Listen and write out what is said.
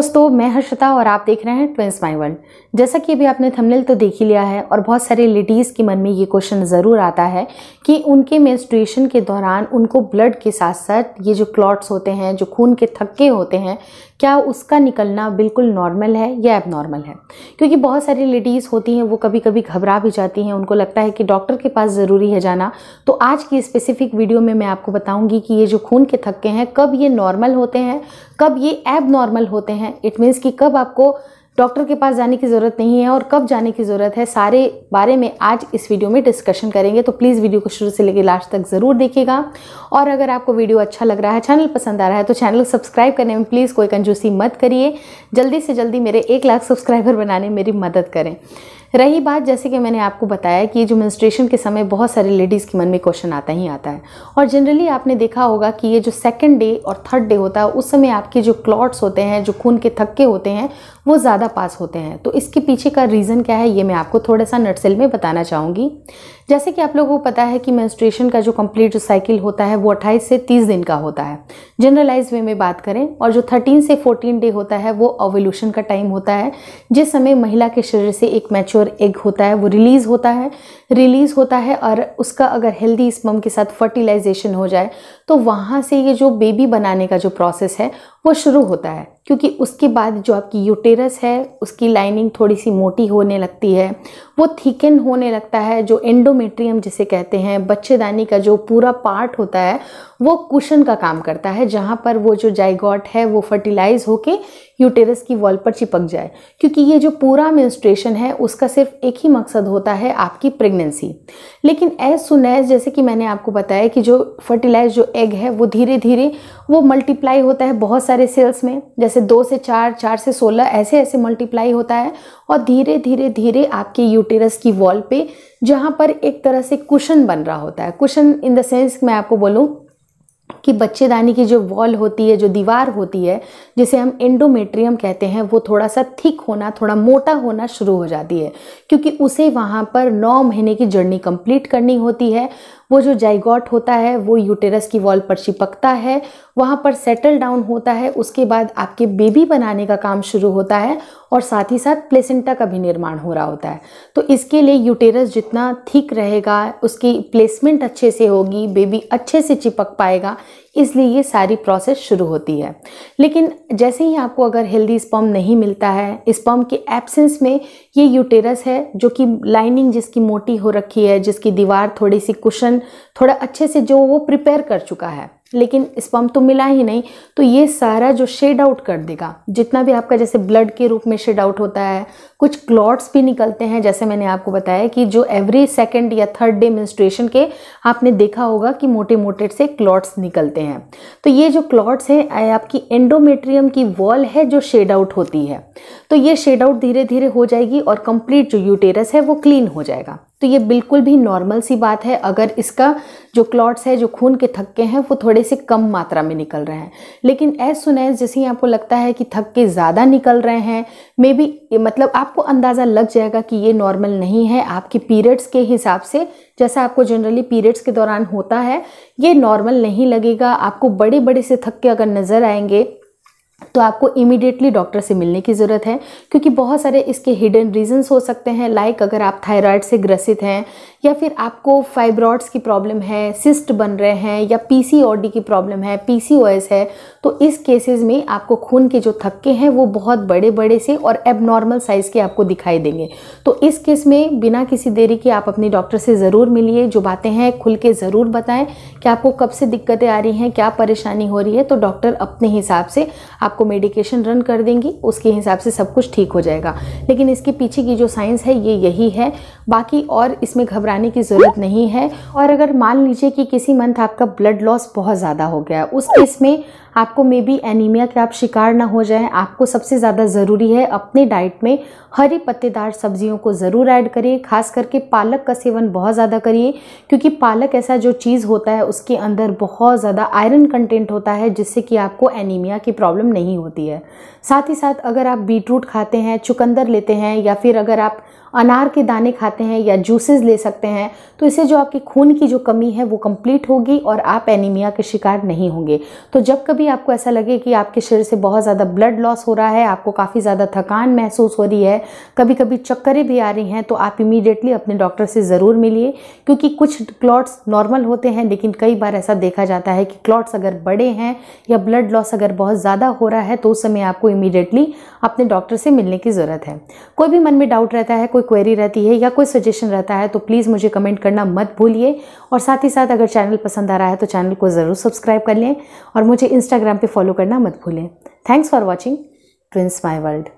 दोस्तों मैं हर्षता और आप देख रहे हैं ट्विंस माय वर्ल्ड जैसा कि अभी आपने थंबनेल तो देख ही लिया है और बहुत सारे लेडीज़ के मन में ये क्वेश्चन ज़रूर आता है कि उनके मेंस्ट्रुएशन के दौरान उनको ब्लड के साथ साथ ये जो क्लॉट्स होते हैं जो खून के थक्के होते हैं क्या उसका निकलना बिल्कुल नॉर्मल है या एबनॉर्मल है क्योंकि बहुत सारी लेडीज़ होती हैं वो कभी कभी घबरा भी जाती हैं उनको लगता है कि डॉक्टर के पास ज़रूरी है जाना तो आज की स्पेसिफिक वीडियो में मैं आपको बताऊँगी कि ये जो खून के थक्के हैं कब ये नॉर्मल होते हैं कब ये एबनॉर्मल होते हैं हैं इट मीन्स कि कब आपको डॉक्टर के पास जाने की ज़रूरत नहीं है और कब जाने की ज़रूरत है सारे बारे में आज इस वीडियो में डिस्कशन करेंगे तो प्लीज़ वीडियो को शुरू से लेकर लास्ट तक ज़रूर देखिएगा और अगर आपको वीडियो अच्छा लग रहा है चैनल पसंद आ रहा है तो चैनल सब्सक्राइब करने में प्लीज़ कोई कंजूसी मत करिए जल्दी से जल्दी मेरे एक लाख सब्सक्राइबर बनाने में मेरी मदद करें रही बात जैसे कि मैंने आपको बताया कि जो मेंस्ट्रेशन के समय बहुत सारे लेडीज़ के मन में क्वेश्चन आता ही आता है और जनरली आपने देखा होगा कि ये जो सेकेंड डे और थर्ड डे होता है उस समय आपके जो क्लॉट्स होते हैं जो खून के थक्के होते हैं वो ज़्यादा पास होते हैं तो इसके पीछे का रीज़न क्या है ये मैं आपको थोड़ा सा नटसेल में बताना चाहूँगी जैसे कि आप लोगों को पता है कि मेंस्ट्रुएशन का जो कंप्लीट जो साइकिल होता है वो 28 से 30 दिन का होता है जनरलाइज वे में बात करें और जो 13 से 14 डे होता है वो ओवल्यूशन का टाइम होता है जिस समय महिला के शरीर से एक मैच्योर मेच्योर एग होता है वो रिलीज़ होता है रिलीज़ होता है और उसका अगर हेल्दी स्पम के साथ फर्टिलाइजेशन हो जाए तो वहाँ से ये जो बेबी बनाने का जो प्रोसेस है वो शुरू होता है क्योंकि उसके बाद जो आपकी यूटेरस है उसकी लाइनिंग थोड़ी सी मोटी होने लगती है वो थिकन होने लगता है जो एंडोमेट्रियम जिसे कहते हैं बच्चेदानी का जो पूरा पार्ट होता है वो कुशन का काम करता है जहाँ पर वो जो जाइगॉट है वो फर्टिलाइज होके यूटेरस की वॉल पर चिपक जाए क्योंकि ये जो पूरा मेंस्ट्रेशन है उसका सिर्फ एक ही मकसद होता है आपकी प्रेगनेंसी लेकिन एज सुन एज जैसे कि मैंने आपको बताया कि जो फर्टिलाइज जो एग है वो धीरे धीरे वो मल्टीप्लाई होता है बहुत सारे सेल्स में जैसे जैसे दो से चार चार से सोलह ऐसे ऐसे मल्टीप्लाई होता है और धीरे धीरे धीरे आपके यूटेरस की वॉल पे जहाँ पर एक तरह से कुशन बन रहा होता है कुशन इन द सेंस मैं आपको बोलूँ कि बच्चेदानी की जो वॉल होती है जो दीवार होती है जिसे हम एंडोमेट्रियम कहते हैं वो थोड़ा सा थिक होना थोड़ा मोटा होना शुरू हो जाती है क्योंकि उसे वहाँ पर नौ महीने की जर्नी कंप्लीट करनी होती है वो जो जाइगॉट होता है वो यूटेरस की वॉल पर चिपकता है वहाँ पर सेटल डाउन होता है उसके बाद आपके बेबी बनाने का काम शुरू होता है और साथ ही साथ प्लेसेंटा का भी निर्माण हो रहा होता है तो इसके लिए यूटेरस जितना ठीक रहेगा उसकी प्लेसमेंट अच्छे से होगी बेबी अच्छे से चिपक पाएगा इसलिए ये सारी प्रोसेस शुरू होती है लेकिन जैसे ही आपको अगर हेल्दी स्पम नहीं मिलता है स्पम के एब्सेंस में ये यूटेरस है जो कि लाइनिंग जिसकी मोटी हो रखी है जिसकी दीवार थोड़ी सी कुशन थोड़ा अच्छे से जो वो प्रिपेयर कर चुका है लेकिन स्पम तो मिला ही नहीं तो ये सारा जो शेड आउट कर देगा जितना भी आपका जैसे ब्लड के रूप में शेड आउट होता है कुछ क्लॉट्स भी निकलते हैं जैसे मैंने आपको बताया कि जो एवरी सेकेंड या थर्ड डे मिनिस्ट्रेशन के आपने देखा होगा कि मोटे मोटे से क्लॉट्स निकलते हैं तो ये जो क्लॉट्स हैं आपकी एंडोमेट्रियम की वॉल है जो शेड आउट होती है तो ये शेड आउट धीरे धीरे हो जाएगी और कंप्लीट जो यूटेरस है वो क्लीन हो जाएगा तो ये बिल्कुल भी नॉर्मल सी बात है अगर इसका जो क्लॉट्स है जो खून के थक्के हैं वो थोड़े से कम मात्रा में निकल रहे हैं लेकिन एज सुन एज जैसे ही आपको लगता है कि थक्के ज़्यादा निकल रहे हैं मे बी मतलब आपको अंदाज़ा लग जाएगा कि ये नॉर्मल नहीं है आपके पीरियड्स के हिसाब से जैसा आपको जनरली पीरियड्स के दौरान होता है ये नॉर्मल नहीं लगेगा आपको बड़े बड़े से थक्के अगर नज़र आएंगे तो आपको इमिडिएटली डॉक्टर से मिलने की ज़रूरत है क्योंकि बहुत सारे इसके हिडन रीजंस हो सकते हैं लाइक like अगर आप थायराइड से ग्रसित हैं या फिर आपको फाइब्रॉड्स की प्रॉब्लम है सिस्ट बन रहे हैं या पी की प्रॉब्लम है पी है तो इस केसेस में आपको खून के जो थक्के हैं वो बहुत बड़े बड़े से और एबनॉर्मल साइज़ के आपको दिखाई देंगे तो इस केस में बिना किसी देरी के आप अपने डॉक्टर से ज़रूर मिलिए जो बातें हैं खुल के ज़रूर बताएं कि आपको कब से दिक्कतें आ रही हैं क्या परेशानी हो रही है तो डॉक्टर अपने हिसाब से आप आपको मेडिकेशन रन कर देंगी उसके हिसाब से सब कुछ ठीक हो जाएगा लेकिन इसके पीछे की जो साइंस है ये यही है बाकी और इसमें घबराने की ज़रूरत नहीं है और अगर मान लीजिए कि किसी मंथ आपका ब्लड लॉस बहुत ज़्यादा हो गया उस केस में आपको मे बी एनीमिया के आप शिकार ना हो जाए आपको सबसे ज़्यादा ज़रूरी है अपने डाइट में हरी पत्तेदार सब्जियों को ज़रूर ऐड करिए खास करके पालक का सेवन बहुत ज़्यादा करिए क्योंकि पालक ऐसा जो चीज़ होता है उसके अंदर बहुत ज़्यादा आयरन कंटेंट होता है जिससे कि आपको एनीमिया की प्रॉब्लम नहीं होती है साथ ही साथ अगर आप बीटरूट खाते हैं चुकंदर लेते हैं या फिर अगर आप अनार के दाने खाते हैं या जूसेस ले सकते हैं तो इससे जो आपकी खून की जो कमी है वो कंप्लीट होगी और आप एनीमिया के शिकार नहीं होंगे तो जब कभी भी आपको ऐसा लगे कि आपके शरीर से बहुत ज़्यादा ब्लड लॉस हो रहा है आपको काफ़ी ज़्यादा थकान महसूस हो रही है कभी कभी चक्करें भी आ रही हैं तो आप इमीडिएटली अपने डॉक्टर से ज़रूर मिलिए क्योंकि कुछ क्लॉट्स नॉर्मल होते हैं लेकिन कई बार ऐसा देखा जाता है कि क्लॉट्स अगर बड़े हैं या ब्लड लॉस अगर बहुत ज़्यादा हो रहा है तो उस समय आपको इमीडिएटली अपने डॉक्टर से मिलने की ज़रूरत है कोई भी मन में डाउट रहता है कोई क्वेरी रहती है या कोई सजेशन रहता है तो प्लीज़ मुझे कमेंट करना मत भूलिए और साथ ही साथ अगर चैनल पसंद आ रहा है तो चैनल को ज़रूर सब्सक्राइब कर लें और मुझे इंस्टा इंस्टाग्राम पे फॉलो करना मत भूलें thanks for watching twins my world